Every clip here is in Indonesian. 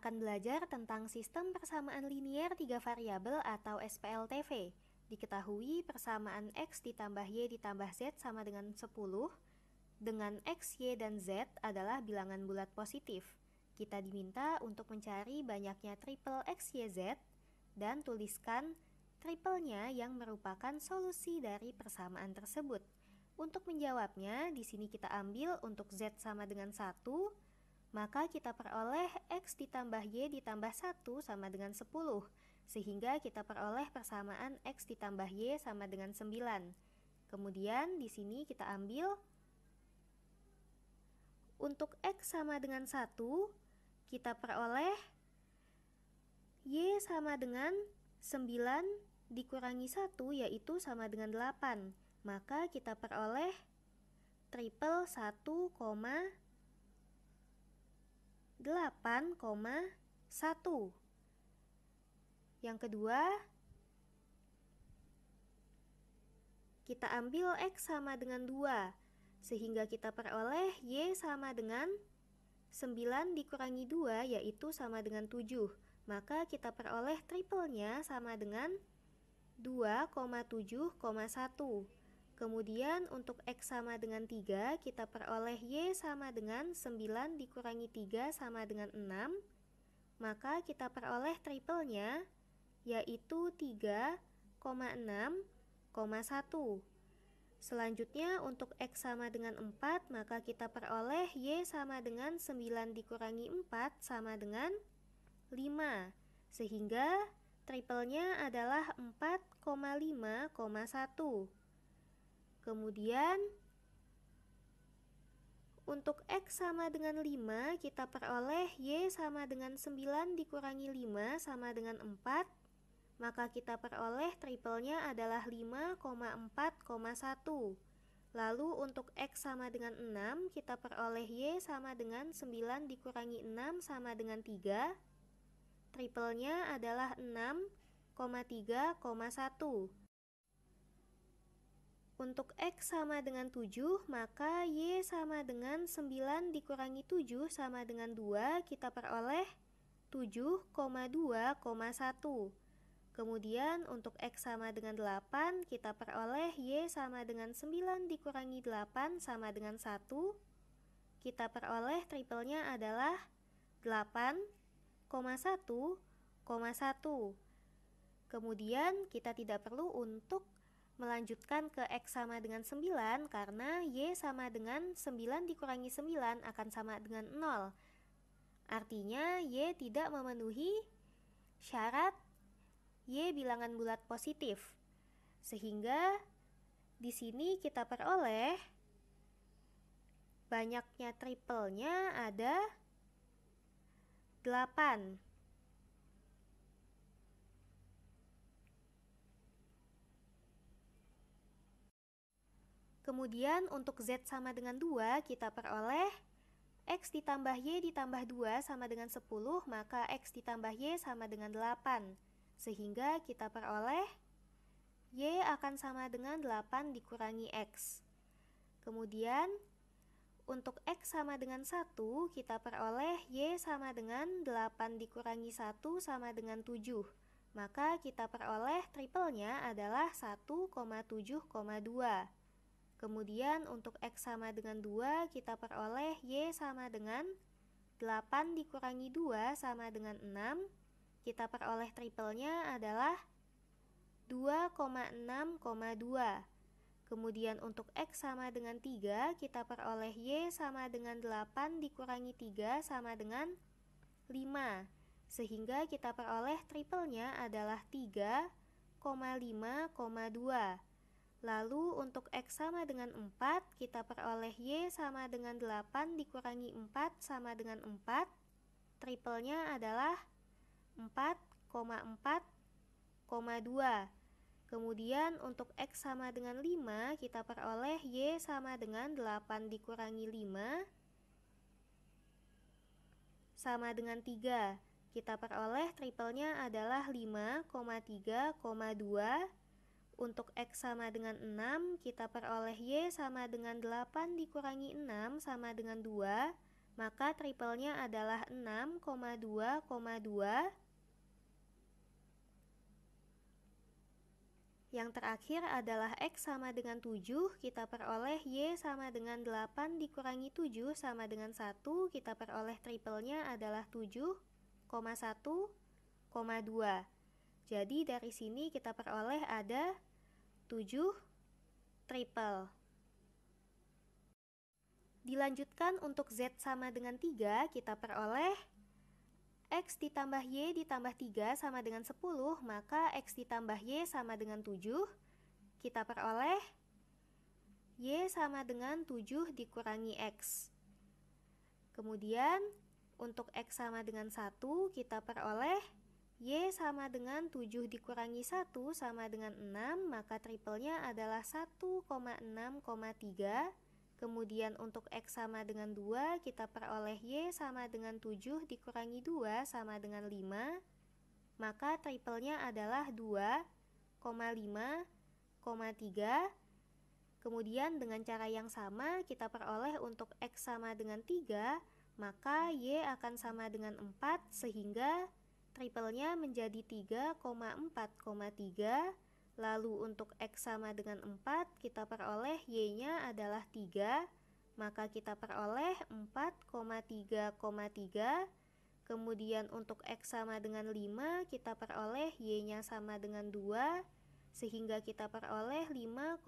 akan belajar tentang sistem persamaan linier tiga variabel atau SPLTV. Diketahui persamaan X ditambah Y ditambah Z sama dengan 10, dengan X, Y, dan Z adalah bilangan bulat positif. Kita diminta untuk mencari banyaknya triple X, Y, Z, dan tuliskan triplenya yang merupakan solusi dari persamaan tersebut. Untuk menjawabnya, di sini kita ambil untuk Z sama dengan 1, maka kita peroleh X ditambah Y ditambah 1 sama dengan 10, sehingga kita peroleh persamaan X ditambah Y sama dengan 9. Kemudian di sini kita ambil untuk X sama dengan 1, kita peroleh Y sama dengan 9 dikurangi 1 yaitu sama dengan 8. Maka kita peroleh triple 1,8. 8,1. Yang kedua, kita ambil X sama dengan 2, sehingga kita peroleh Y sama dengan 9 dikurangi 2 yaitu sama dengan 7. Maka kita peroleh triplenya sama dengan 2,7,1. Kemudian untuk X sama dengan 3, kita peroleh Y sama dengan 9 dikurangi 3 sama dengan 6. Maka kita peroleh triplenya, yaitu 3,6,1. Selanjutnya untuk X sama dengan 4, maka kita peroleh Y sama dengan 9 dikurangi 4 sama dengan 5. Sehingga triplenya adalah 4,5,1. Kemudian untuk X sama dengan 5, kita peroleh Y sama dengan 9 dikurangi 5 sama dengan 4. Maka kita peroleh triplenya adalah 5,4,1. Lalu untuk X sama dengan 6, kita peroleh Y sama dengan 9 dikurangi 6 sama dengan 3. Triplenya adalah 6,3,1. Untuk X sama dengan 7, maka Y sama dengan 9 dikurangi 7 sama dengan 2, kita peroleh 7,2,1. Kemudian untuk X sama dengan 8, kita peroleh Y sama dengan 9 dikurangi 8 sama dengan 1. Kita peroleh triplenya adalah 8,1,1. Kemudian kita tidak perlu untuk Melanjutkan ke X sama dengan 9 karena Y sama dengan 9 dikurangi 9 akan sama dengan 0. Artinya Y tidak memenuhi syarat Y bilangan bulat positif. Sehingga di sini kita peroleh banyaknya triplenya ada 8. Kemudian untuk Z sama dengan 2 kita peroleh X ditambah Y ditambah 2 sama dengan 10 maka X ditambah Y sama dengan 8 sehingga kita peroleh Y akan sama dengan 8 dikurangi X. Kemudian untuk X sama dengan 1, kita peroleh Y sama dengan 8 dikurangi 1 sama dengan 7. Maka kita peroleh triplenya adalah 1,7,2. Kemudian untuk X sama dengan 2 kita peroleh Y sama dengan 8 dikurangi 2 sama dengan 6. Kita peroleh triplenya adalah 2,6,2. Kemudian untuk X sama dengan 3 kita peroleh Y sama dengan 8 dikurangi 3 sama dengan 5. Sehingga kita peroleh triplenya adalah 3,5,2. Lalu untuk X sama dengan 4, kita peroleh Y sama dengan 8 dikurangi 4 sama dengan 4. Triplenya adalah 4,4,2. Kemudian untuk X sama dengan 5, kita peroleh Y sama dengan 8 dikurangi 5 sama dengan 3. Kita peroleh triplenya adalah 5,3,2 untuk X sama dengan 6, kita peroleh Y sama dengan 8 dikurangi 6 sama dengan 2, maka triplenya adalah 6,2,2 Yang terakhir adalah X sama dengan 7, kita peroleh Y sama dengan 8 dikurangi 7 sama dengan 1, kita peroleh triplenya adalah 7,1,2. Jadi dari sini kita peroleh ada 7 triple. Dilanjutkan untuk Z sama dengan 3, kita peroleh X ditambah Y ditambah 3 sama dengan 10, maka X ditambah Y sama dengan 7. Kita peroleh Y sama dengan 7 dikurangi X. Kemudian, untuk X sama dengan 1, kita peroleh Y sama dengan 7 dikurangi 1 sama dengan 6, maka triplenya adalah 1,6,3. Kemudian untuk X sama dengan 2, kita peroleh Y sama dengan 7 dikurangi 2 sama dengan 5. Maka triplenya adalah 2,5,3. Kemudian dengan cara yang sama, kita peroleh untuk X sama dengan 3, maka Y akan sama dengan 4 sehingga triplenya menjadi 3,4,3 lalu untuk X sama dengan 4 kita peroleh Y-nya adalah 3 maka kita peroleh 4,3,3 kemudian untuk X sama dengan 5 kita peroleh Y-nya sama dengan 2 sehingga kita peroleh 5,2,3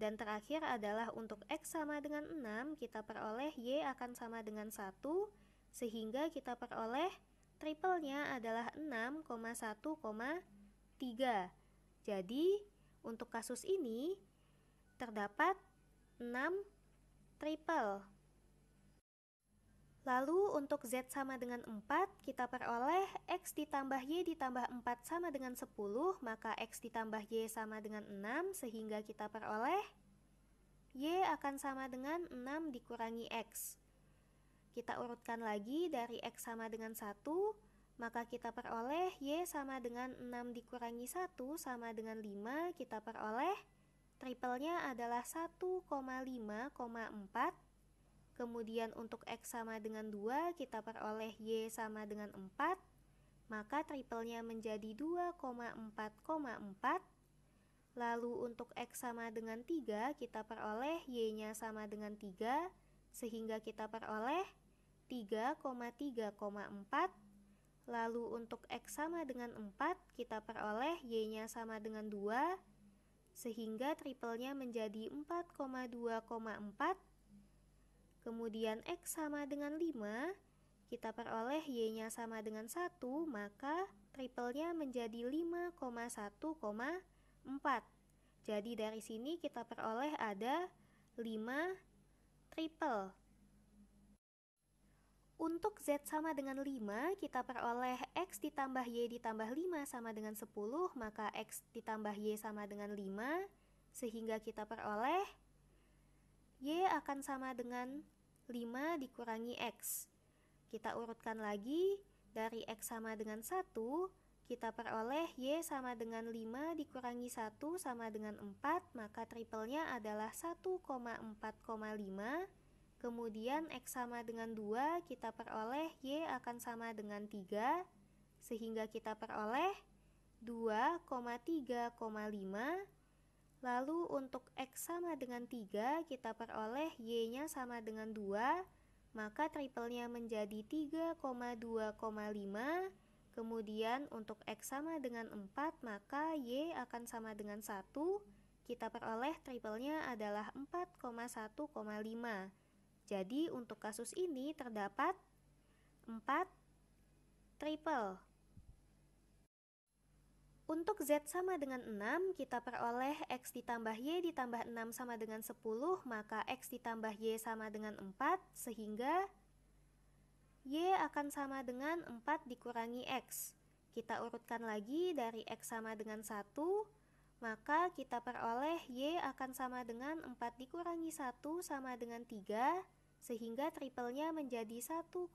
dan terakhir adalah untuk X sama dengan 6 kita peroleh Y akan sama dengan 1 sehingga kita peroleh triplenya adalah 6,1,3. Jadi, untuk kasus ini terdapat 6 triple. Lalu untuk Z sama dengan 4, kita peroleh X ditambah Y ditambah 4 sama dengan 10, maka X ditambah Y sama dengan 6, sehingga kita peroleh Y akan sama dengan 6 dikurangi X. Kita urutkan lagi dari X sama dengan 1, maka kita peroleh Y sama dengan 6 dikurangi 1 sama dengan 5, kita peroleh triplenya adalah 1,5,4. Kemudian untuk X sama dengan 2, kita peroleh Y sama dengan 4, maka triplenya menjadi 2,4,4. Lalu untuk X sama dengan 3, kita peroleh Y-nya sama dengan 3, sehingga kita peroleh 3,3,4 lalu untuk X sama dengan 4 kita peroleh Y-nya sama dengan 2 sehingga triplenya menjadi 4,2,4 kemudian X sama dengan 5 kita peroleh Y-nya sama dengan 1 maka triplenya menjadi 5,1,4 jadi dari sini kita peroleh ada 5 triple. Untuk Z sama dengan 5, kita peroleh X ditambah Y ditambah 5 sama dengan 10, maka X ditambah Y sama dengan 5, sehingga kita peroleh Y akan sama dengan 5 dikurangi X. Kita urutkan lagi, dari X sama dengan 1, kita peroleh Y sama dengan 5 dikurangi 1 sama dengan 4, maka triplenya adalah 1,4,5. Kemudian X sama dengan 2, kita peroleh Y akan sama dengan 3, sehingga kita peroleh 2,3,5. Lalu untuk X sama dengan 3, kita peroleh Y-nya sama dengan 2, maka triplenya menjadi 3,2,5. Kemudian untuk X sama dengan 4, maka Y akan sama dengan 1. Kita peroleh triplenya adalah 4,1,5. Jadi untuk kasus ini terdapat 4 triple. Untuk Z sama dengan 6, kita peroleh X ditambah Y ditambah 6 sama dengan 10, maka X ditambah Y sama dengan 4, sehingga Y akan sama dengan 4 dikurangi X. Kita urutkan lagi dari X sama dengan 1, maka kita peroleh Y akan sama dengan 4 dikurangi 1 sama dengan 3, sehingga triplenya menjadi 1,3,6.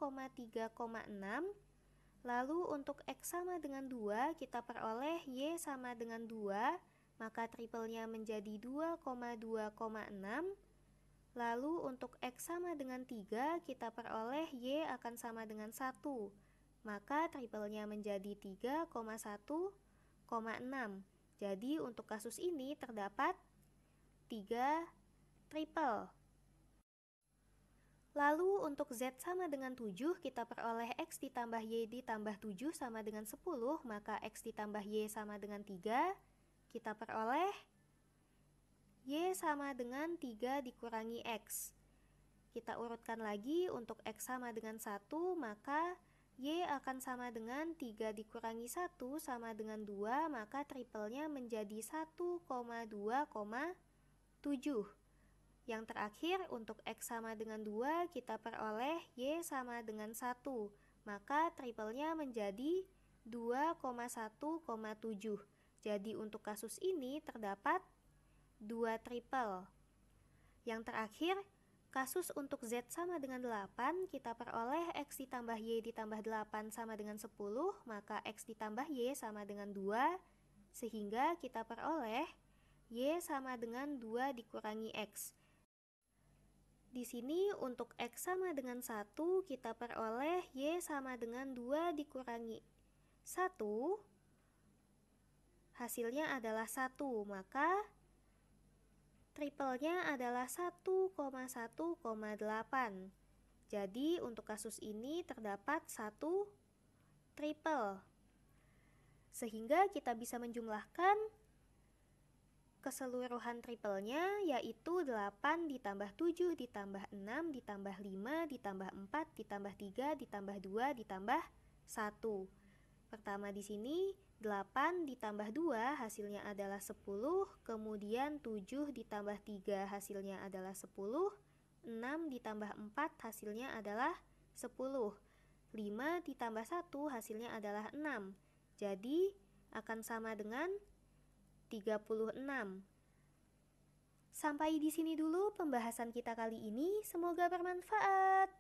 Lalu untuk X sama dengan 2, kita peroleh Y sama dengan 2, maka triplenya menjadi 2,2,6. Lalu untuk X sama dengan 3, kita peroleh Y akan sama dengan 1. Maka triplenya menjadi 3,1,6. Jadi untuk kasus ini terdapat 3 triple. Lalu untuk Z sama dengan 7, kita peroleh X ditambah Y ditambah 7 sama dengan 10, maka X ditambah Y sama dengan 3, kita peroleh Y sama dengan 3 dikurangi X. Kita urutkan lagi untuk X sama dengan 1, maka Y akan sama dengan 3 dikurangi 1 sama dengan 2, maka triplenya menjadi 1,2,7. Yang terakhir, untuk X sama dengan 2, kita peroleh Y sama dengan 1, maka triplenya menjadi 2,1,7. Jadi untuk kasus ini terdapat 2 triple. Yang terakhir, kasus untuk Z sama dengan 8, kita peroleh X ditambah Y ditambah 8 sama dengan 10, maka X ditambah Y sama dengan 2, sehingga kita peroleh Y sama dengan 2 dikurangi X. Di sini untuk X sama dengan 1, kita peroleh Y sama dengan 2 dikurangi 1. Hasilnya adalah 1, maka triple-nya adalah 1,1,8. Jadi untuk kasus ini terdapat 1 triple. Sehingga kita bisa menjumlahkan keseluruhan triple-nya yaitu 8 ditambah 7 ditambah 6 ditambah 5 ditambah 4 ditambah 3 ditambah 2 ditambah 1. Pertama di sini 8 ditambah 2 hasilnya adalah 10, kemudian 7 ditambah 3 hasilnya adalah 10, 6 ditambah 4 hasilnya adalah 10, 5 ditambah 1 hasilnya adalah 6, jadi akan sama dengan 36. Sampai di sini dulu pembahasan kita kali ini, semoga bermanfaat.